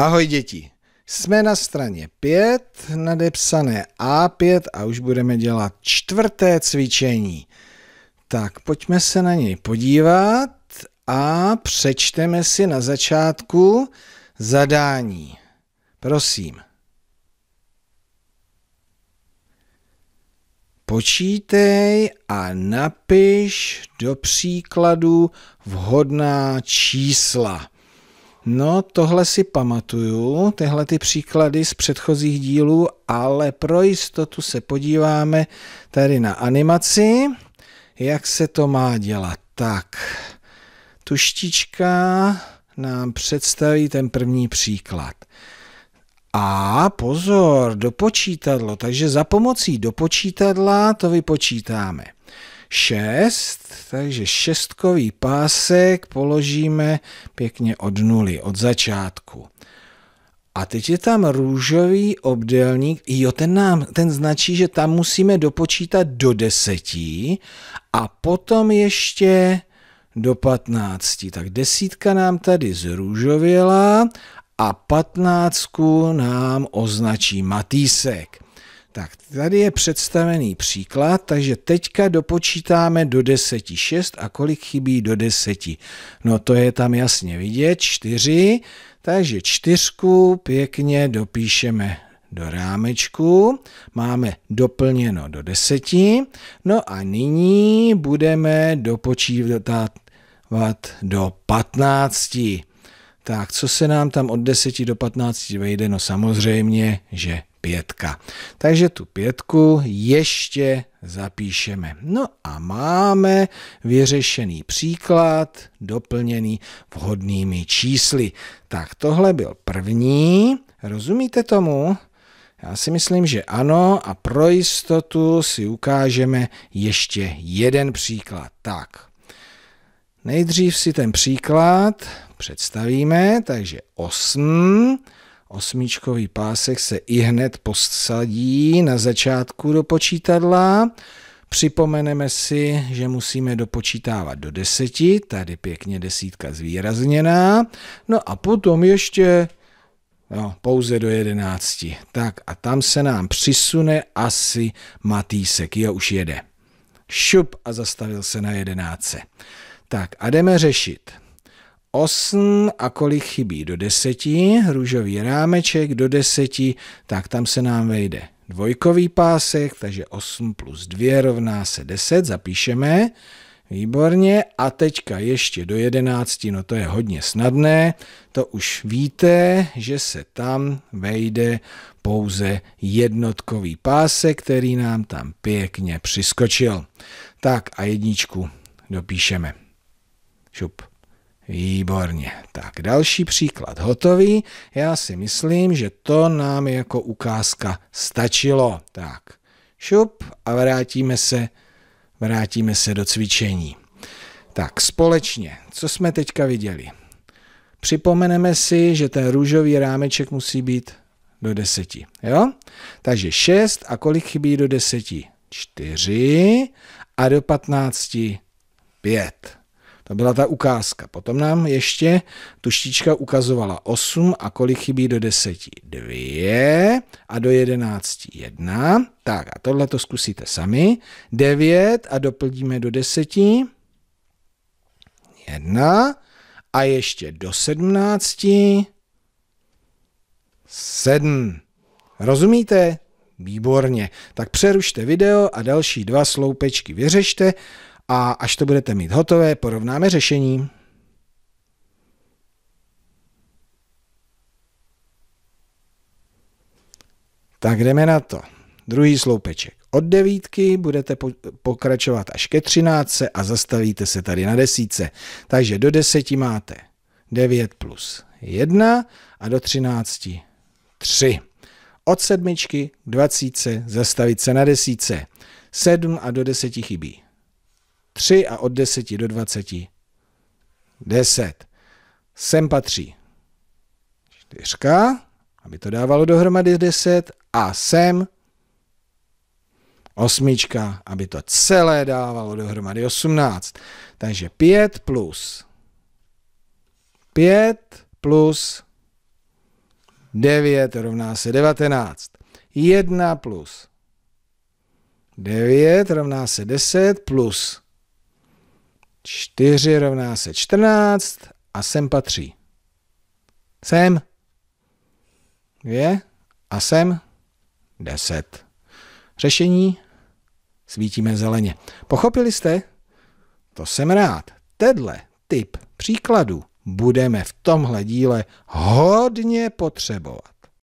Ahoj děti, jsme na straně 5, nadepsané A5 a už budeme dělat čtvrté cvičení. Tak pojďme se na něj podívat a přečteme si na začátku zadání. Prosím. Počítej a napiš do příkladu vhodná čísla. No, tohle si pamatuju, tyhle ty příklady z předchozích dílů, ale pro jistotu se podíváme tady na animaci, jak se to má dělat. Tak, tu štička nám představí ten první příklad. A pozor, dopočítadlo, takže za pomocí dopočítadla to vypočítáme. 6, takže šestkový pásek položíme pěkně od nuly, od začátku. A teď je tam růžový obdélník, jo, ten nám, ten značí, že tam musíme dopočítat do desetí a potom ještě do patnácti. Tak desítka nám tady zrůžověla a patnáctku nám označí Matýsek. Tak tady je představený příklad, takže teďka dopočítáme do 10 6 a kolik chybí do 10. No to je tam jasně vidět, 4, takže 4 pěkně dopíšeme do rámečku, máme doplněno do 10. no a nyní budeme dopočítávat do 15. Tak, co se nám tam od 10 do 15 vejde? No samozřejmě, že pětka. Takže tu pětku ještě zapíšeme. No a máme vyřešený příklad, doplněný vhodnými čísly. Tak tohle byl první. Rozumíte tomu? Já si myslím, že ano a pro jistotu si ukážeme ještě jeden příklad. Tak, nejdřív si ten příklad představíme, takže 8 Osmičkový pásek se i hned posadí na začátku do počítadla. Připomeneme si, že musíme dopočítávat do deseti, tady pěkně desítka zvýrazněná, no a potom ještě no, pouze do jedenácti. Tak a tam se nám přisune asi Matýsek, jo už jede. Šup a zastavil se na jedenáce. Tak a jdeme řešit. 8, a kolik chybí do 10, růžový rámeček do 10, tak tam se nám vejde dvojkový pásek, takže 8 plus 2 rovná se 10, zapíšeme, výborně, a teďka ještě do 11, no to je hodně snadné, to už víte, že se tam vejde pouze jednotkový pásek, který nám tam pěkně přiskočil. Tak a jedničku dopíšeme. Šup. Výborně. Tak další příklad hotový. Já si myslím, že to nám jako ukázka stačilo. Tak šup a vrátíme se, vrátíme se do cvičení. Tak společně, co jsme teďka viděli? Připomeneme si, že ten růžový rámeček musí být do deseti. Jo? Takže šest a kolik chybí do deseti? čtyři a do patnácti? pět to byla ta ukázka. Potom nám ještě tuštička ukazovala 8 a kolik chybí do 10? 2 a do 11 1. Tak a tohle to zkusíte sami. 9 a doplníme do 10. 1 a ještě do 17. 7. Rozumíte? Výborně. Tak přerušte video a další dva sloupečky vyřešte a až to budete mít hotové, porovnáme řešení. Tak jdeme na to. Druhý sloupeček. Od devítky budete pokračovat až ke třináctce a zastavíte se tady na desíce. Takže do deseti máte 9 plus 1 a do 13 3. Od sedmičky k dvacíce zastavit se na desíce. 7 a do deseti chybí 3 a od 10 do 20 10. Sem patří 4, aby to dávalo dohromady 10 a sem 8, aby to celé dávalo dohromady 18. Takže 5 plus 5 plus 9 rovná se 19. 1 plus 9 rovná se 10 plus 4 rovná se 14 a sem patří. Sem. 2 a sem 10. Řešení svítíme zeleně. Pochopili jste? To jsem rád. Tedle typ příkladu budeme v tomhle díle hodně potřebovat.